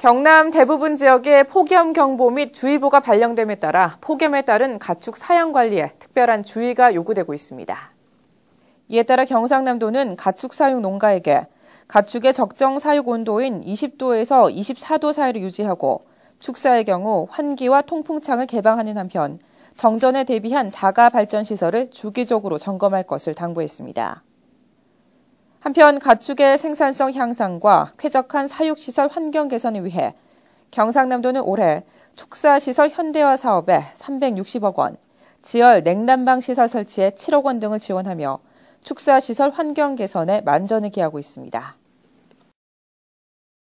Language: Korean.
경남 대부분 지역에 폭염 경보 및 주의보가 발령됨에 따라 폭염에 따른 가축 사양 관리에 특별한 주의가 요구되고 있습니다. 이에 따라 경상남도는 가축 사육 농가에게 가축의 적정 사육 온도인 20도에서 24도 사이를 유지하고 축사의 경우 환기와 통풍창을 개방하는 한편 정전에 대비한 자가 발전 시설을 주기적으로 점검할 것을 당부했습니다. 한편 가축의 생산성 향상과 쾌적한 사육시설 환경 개선을 위해 경상남도는 올해 축사시설 현대화 사업에 360억 원, 지열 냉난방 시설 설치에 7억 원 등을 지원하며 축사시설 환경 개선에 만전을 기하고 있습니다.